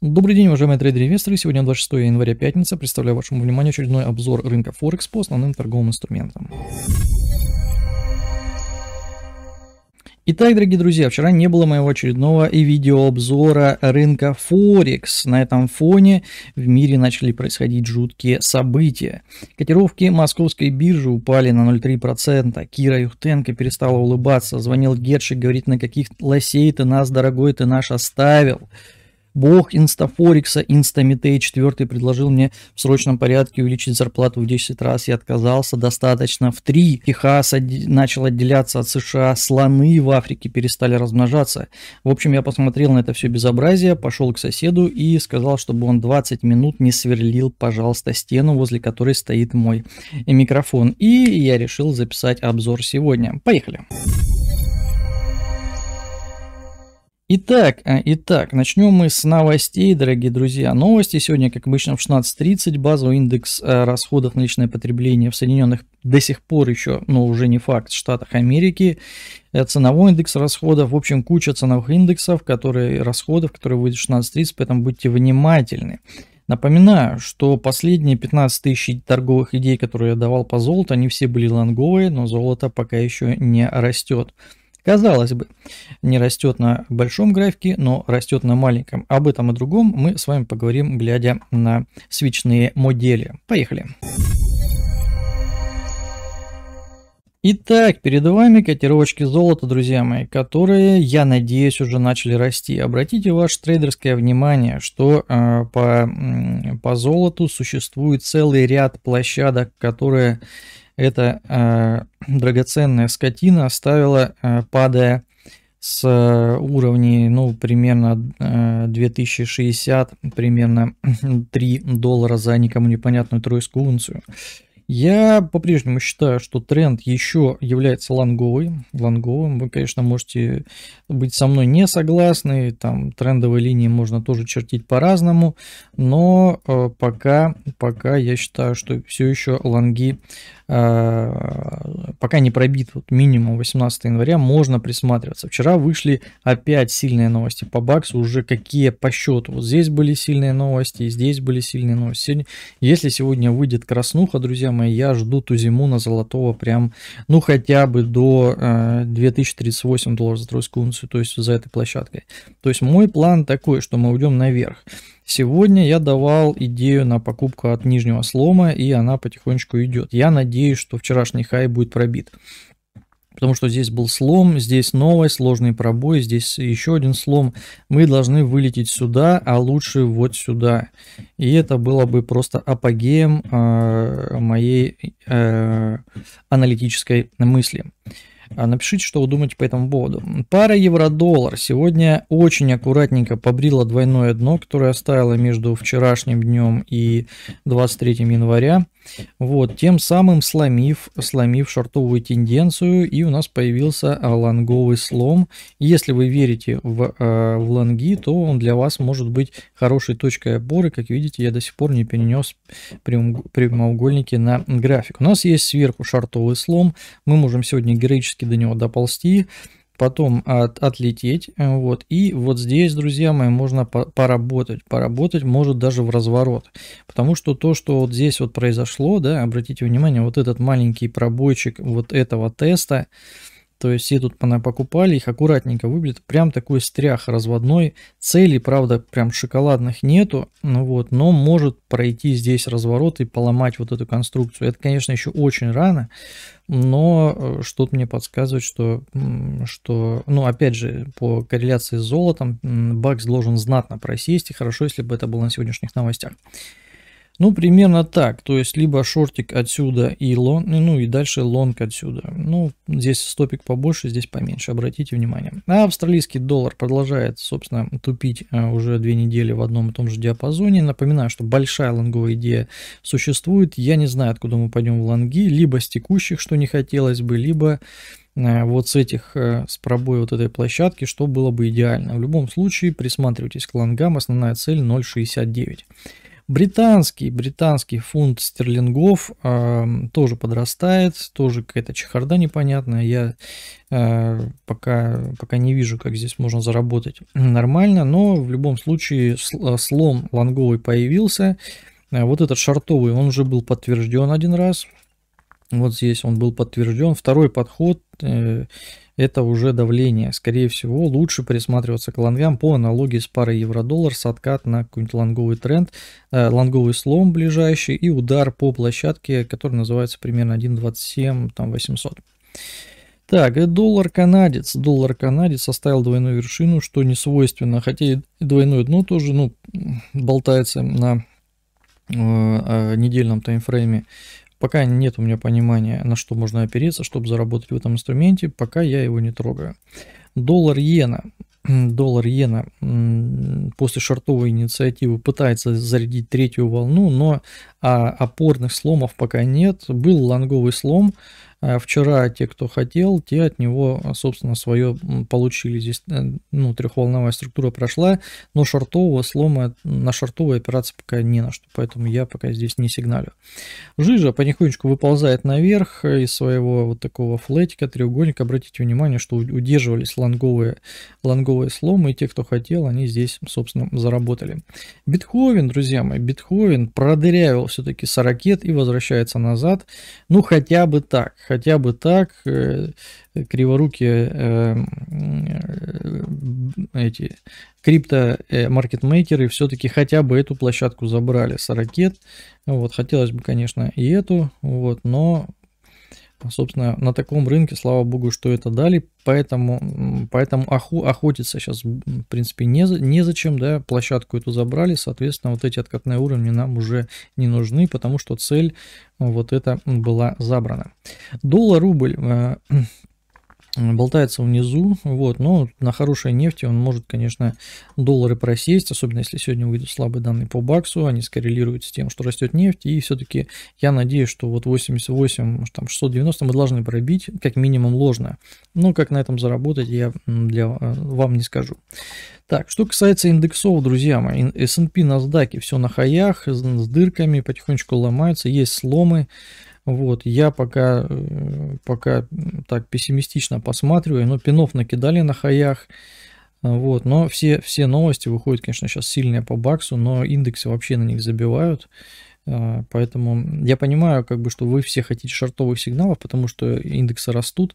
Добрый день, уважаемые трейдеры-инвесторы. Сегодня 26 января, пятница. Представляю вашему вниманию очередной обзор рынка Форекс по основным торговым инструментам. Итак, дорогие друзья, вчера не было моего очередного и видеообзора рынка Форекс. На этом фоне в мире начали происходить жуткие события. Котировки московской биржи упали на 0,3%. Кира Юхтенко перестала улыбаться. Звонил Герши, говорит, на каких лосей ты нас, дорогой, ты наш оставил бог инстафорикса, инстамитей четвертый предложил мне в срочном порядке увеличить зарплату в 10 раз, я отказался, достаточно в 3. Техас од... начал отделяться от США, слоны в Африке перестали размножаться. В общем, я посмотрел на это все безобразие, пошел к соседу и сказал, чтобы он 20 минут не сверлил, пожалуйста, стену, возле которой стоит мой микрофон. И я решил записать обзор сегодня. Поехали! Поехали! Итак, э, итак, начнем мы с новостей, дорогие друзья. Новости сегодня, как обычно, в 16.30. Базовый индекс э, расходов на личное потребление в Соединенных до сих пор еще, но ну, уже не факт, Штатах Америки. Э, ценовой индекс расходов, в общем, куча ценовых индексов, которые расходов, которые выйдут в 16.30, поэтому будьте внимательны. Напоминаю, что последние 15 тысяч торговых идей, которые я давал по золоту, они все были лонговые, но золото пока еще не растет. Казалось бы, не растет на большом графике, но растет на маленьком. Об этом и другом мы с вами поговорим, глядя на свечные модели. Поехали! Итак, перед вами котировочки золота, друзья мои, которые, я надеюсь, уже начали расти. Обратите ваше трейдерское внимание, что э, по, по золоту существует целый ряд площадок, которые эта э, драгоценная скотина ставила, э, падая с э, уровней, ну, примерно 2060, примерно 3 доллара за никому непонятную тройскую унцию. Я по-прежнему считаю, что тренд еще является лонговым. лонговым. Вы, конечно, можете быть со мной не согласны. Там трендовые линии можно тоже чертить по-разному. Но э, пока, пока я считаю, что все еще лонги э, пока не пробит вот минимум 18 января, можно присматриваться. Вчера вышли опять сильные новости по баксу, уже какие по счету. Вот здесь были сильные новости, здесь были сильные новости. Сегодня, если сегодня выйдет краснуха, друзья самое. Я жду ту зиму на золотого прям, ну, хотя бы до э, 2038 долларов за тройскую унцию, то есть за этой площадкой. То есть мой план такой, что мы уйдем наверх. Сегодня я давал идею на покупку от нижнего слома, и она потихонечку идет. Я надеюсь, что вчерашний хай будет пробит потому что здесь был слом, здесь новый сложный пробой, здесь еще один слом. Мы должны вылететь сюда, а лучше вот сюда. И это было бы просто апогеем э, моей э, аналитической мысли. А напишите, что вы думаете по этому поводу. Пара евро-доллар сегодня очень аккуратненько побрила двойное дно, которое оставила между вчерашним днем и 23 января. Вот, тем самым сломив, сломив шортовую тенденцию, и у нас появился лонговый слом. Если вы верите в, э, в лонги, то он для вас может быть хорошей точкой опоры. Как видите, я до сих пор не перенес прямоугольники на график. У нас есть сверху шортовый слом, мы можем сегодня героически до него доползти потом от, отлететь. Э, вот. И вот здесь, друзья мои, можно по поработать. Поработать может даже в разворот. Потому что то, что вот здесь вот произошло, да, обратите внимание, вот этот маленький пробойчик вот этого теста, то есть все тут покупали, их аккуратненько выглядит. Прям такой стрях разводной. Целей, правда, прям шоколадных нету. Ну вот, но может пройти здесь разворот и поломать вот эту конструкцию. Это, конечно, еще очень рано. Но э, что-то мне подсказывает, что, что, ну, опять же, по корреляции с золотом, бакс должен знатно просесть. И хорошо, если бы это было на сегодняшних новостях. Ну, примерно так. То есть, либо шортик отсюда и лонг, ну и дальше лонг отсюда. Ну, здесь стопик побольше, здесь поменьше, обратите внимание. А австралийский доллар продолжает, собственно, тупить э, уже две недели в одном и том же диапазоне. Напоминаю, что большая лонговая идея существует. Я не знаю, откуда мы пойдем в лонги. Либо с текущих, что не хотелось бы, либо э, вот с этих, э, с пробоя вот этой площадки, что было бы идеально. В любом случае, присматривайтесь к лонгам, основная цель 0.69. Британский, британский фунт стерлингов э, тоже подрастает, тоже какая-то чехарда непонятная. Я э, пока, пока не вижу, как здесь можно заработать нормально, но в любом случае э, слом лонговый появился. Э, вот этот шартовый, он уже был подтвержден один раз. Вот здесь он был подтвержден. Второй подход э, это уже давление. Скорее всего, лучше присматриваться к лонгам по аналогии с парой евро-доллар, с откат на какой-нибудь лонговый тренд, э, лонговый слом ближайший и удар по площадке, который называется примерно 1.27, там 800. Так, э, доллар канадец. Доллар канадец составил двойную вершину, что не свойственно, хотя и двойное дно тоже, ну, болтается на недельном таймфрейме. Пока нет у меня понимания, на что можно опереться, чтобы заработать в этом инструменте, пока я его не трогаю. Доллар иена. Доллар иена после шортовой инициативы пытается зарядить третью волну, но а, опорных сломов пока нет. Был лонговый слом, Э, вчера те, кто хотел, те от него, а, собственно, свое получили. Здесь э, ну, трехволновая структура прошла, но шортового слома на шортовой опираться пока не на что, поэтому я пока здесь не сигналю. Жижа потихонечку выползает наверх э, из своего вот такого флетика, треугольника. Обратите внимание, что удерживались лонговые, лонговые сломы, и те, кто хотел, они здесь, собственно, заработали. Бетховен, друзья мои, Бетховен продырявил все-таки сорокет и возвращается назад. Ну, хотя бы так хотя бы так э, криворукие э, э, эти крипто-маркетмейкеры все-таки хотя бы эту площадку забрали с ракет. Вот, хотелось бы, конечно, и эту, вот, но Собственно, на таком рынке, слава богу, что это дали, поэтому, поэтому оху, охотиться сейчас, в принципе, не, незачем, да, площадку эту забрали, соответственно, вот эти откатные уровни нам уже не нужны, потому что цель вот эта была забрана. Доллар-рубль э, болтается внизу, вот, но на хорошей нефти он может, конечно, доллары просесть, особенно если сегодня выйдут слабые данные по баксу, они скоррелируют с тем, что растет нефть, и все-таки я надеюсь, что вот 88, там 690 мы должны пробить, как минимум ложное, но ну, как на этом заработать я для, э, вам не скажу. Так, что касается индексов, друзья мои, S&P, NASDAQ, все на хаях, с дырками, потихонечку ломаются, есть сломы, вот, я пока, э, пока так пессимистично посматриваю, но пинов накидали на хаях, э, вот, но все, все новости выходят, конечно, сейчас сильные по баксу, но индексы вообще на них забивают, э, поэтому я понимаю, как бы, что вы все хотите шортовых сигналов, потому что индексы растут,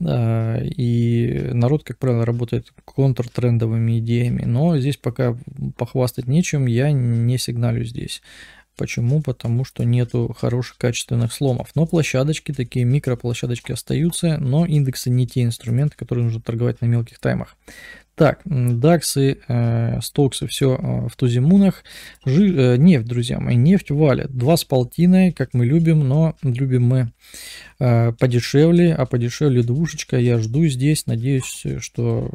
и народ, как правило, работает контртрендовыми идеями, но здесь пока похвастать нечем, я не сигналю здесь. Почему? Потому что нету хороших качественных сломов. Но площадочки, такие микроплощадочки остаются, но индексы не те инструменты, которые нужно торговать на мелких таймах. Так, даксы, э, стоксы, все э, в тузимунах. Жи, э, нефть, друзья мои, нефть валит. Два с полтиной, как мы любим, но любим мы э, подешевле, а подешевле двушечка. Я жду здесь, надеюсь, что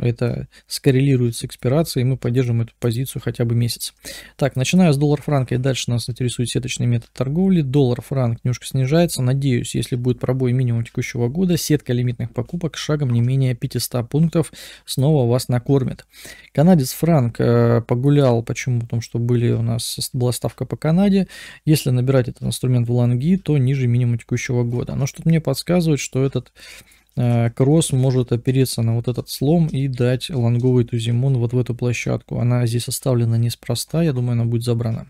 э, это скоррелирует с экспирацией, и мы поддержим эту позицию хотя бы месяц. Так, начиная с доллар-франка, и дальше нас интересует сеточный метод торговли. Доллар-франк немножко снижается. Надеюсь, если будет пробой минимум текущего года, сетка лимитных покупок шагом не менее 500 пунктов снова вас накормит. Канадец Франк э, погулял, почему? Потому что были у нас была ставка по Канаде. Если набирать этот инструмент в лонги, то ниже минимума текущего года. Но что-то мне подсказывает, что этот э, кросс может опереться на вот этот слом и дать лонговый тузимон вот в эту площадку. Она здесь оставлена неспроста, я думаю, она будет забрана.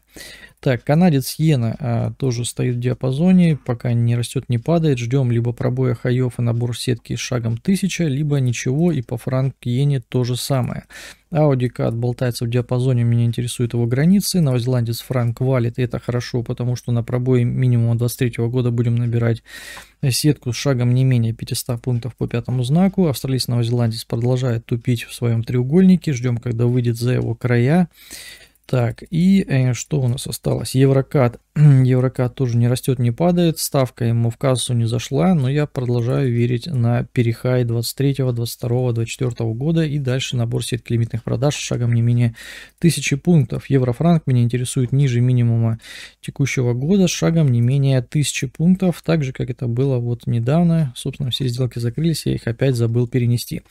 Так, канадец Йена а, тоже стоит в диапазоне, пока не растет, не падает. Ждем либо пробоя хаев и набор сетки с шагом 1000, либо ничего, и по франк Йене то же самое. Audi CAD болтается в диапазоне, меня интересуют его границы. Новозеландец Франк валит, и это хорошо, потому что на пробое минимума 23 года будем набирать сетку с шагом не менее 500 пунктов по пятому знаку. Австралийский новозеландец продолжает тупить в своем треугольнике, ждем, когда выйдет за его края. Так, и э, что у нас осталось? Еврокат Еврокат тоже не растет, не падает, ставка ему в кассу не зашла, но я продолжаю верить на перехай 23, 22, 24 года и дальше набор сетки лимитных продаж шагом не менее 1000 пунктов. Еврофранк меня интересует ниже минимума текущего года шагом не менее 1000 пунктов, так же, как это было вот недавно. Собственно, все сделки закрылись, я их опять забыл перенести.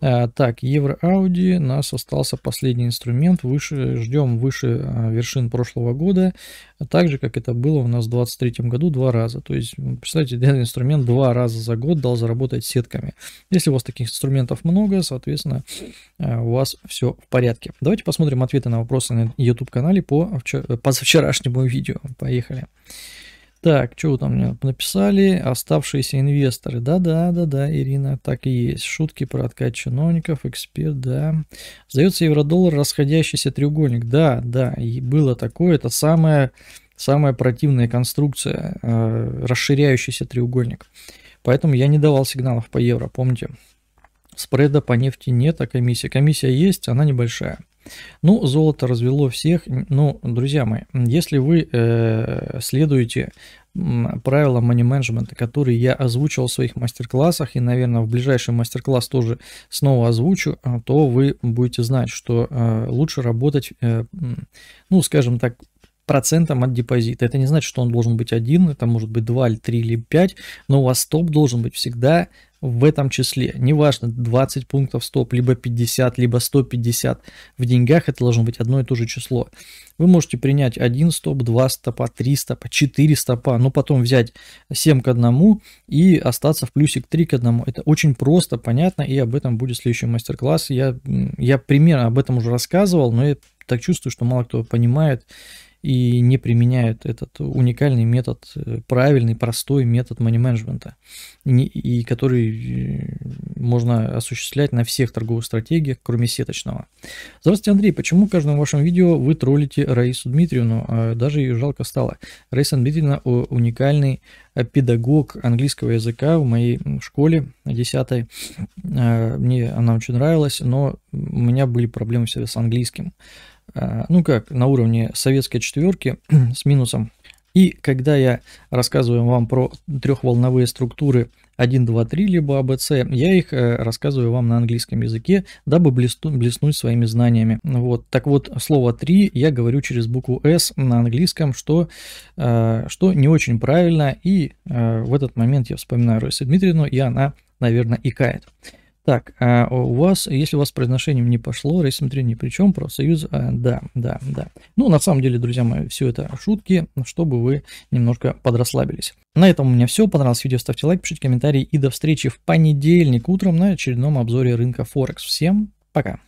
А, так, евро Ауди, у нас остался последний инструмент, выше, ждем выше а, вершин прошлого года, так же, как как это было у нас в 2023 году два раза. То есть, представьте, данный инструмент два раза за год дал заработать сетками. Если у вас таких инструментов много, соответственно, э, у вас все в порядке. Давайте посмотрим ответы на вопросы на YouTube-канале по, э, по вчерашнему видео. Поехали. Так, что вы там мне написали? Оставшиеся инвесторы. Да-да, да-да, Ирина, так и есть. Шутки про откат чиновников, эксперт, да. Сдается евро-доллар, расходящийся треугольник. Да, да, было такое. Это самое самая противная конструкция, э, расширяющийся треугольник. Поэтому я не давал сигналов по евро, помните. Спреда по нефти нет, а комиссия. Комиссия есть, она небольшая. Ну, золото развело всех. Ну, друзья мои, если вы э, следуете правилам money management, которые я озвучил в своих мастер-классах и, наверное, в ближайший мастер-класс тоже снова озвучу, э, то вы будете знать, что э, лучше работать, э, ну, скажем так, процентом от депозита. Это не значит, что он должен быть один, это может быть 2 или 3 или 5, но у вас стоп должен быть всегда в этом числе. Неважно, 20 пунктов стоп, либо 50, либо 150. В деньгах это должно быть одно и то же число. Вы можете принять один стоп, два стопа, три стопа, четыре стопа, но потом взять 7 к 1 и остаться в плюсик 3 к 1. Это очень просто, понятно, и об этом будет следующий мастер-класс. Я, я примерно об этом уже рассказывал, но я так чувствую, что мало кто понимает и не применяют этот уникальный метод, э, правильный, простой метод мани-менеджмента, и, который э, можно осуществлять на всех торговых стратегиях, кроме сеточного. Здравствуйте, Андрей. Почему в каждом вашем видео вы троллите Раису Дмитриевну? А даже ее жалко стало. Раиса Дмитриевна уникальный Э, педагог английского языка в моей школе 10 э, Мне она очень нравилась, но у меня были проблемы всегда с английским. Э, ну как, на уровне советской четверки с минусом. И когда я рассказываю вам про трехволновые структуры 1, 2, 3, либо ABC. А, я их э, рассказываю вам на английском языке, дабы блесну, блеснуть своими знаниями. Вот. Так вот, слово 3 я говорю через букву S на английском, что, э, что не очень правильно. И э, в этот момент я вспоминаю Ройса Дмитриевну, и она, наверное, икает. Так, а у вас, если у вас с произношением не пошло, рейсмотри ни при чем, профсоюз, а, э, да, да, да. Ну, на самом деле, друзья мои, все это шутки, чтобы вы немножко подрасслабились. На этом у меня все. Понравилось видео, ставьте лайк, пишите комментарии и до встречи в понедельник утром на очередном обзоре рынка Форекс. Всем пока!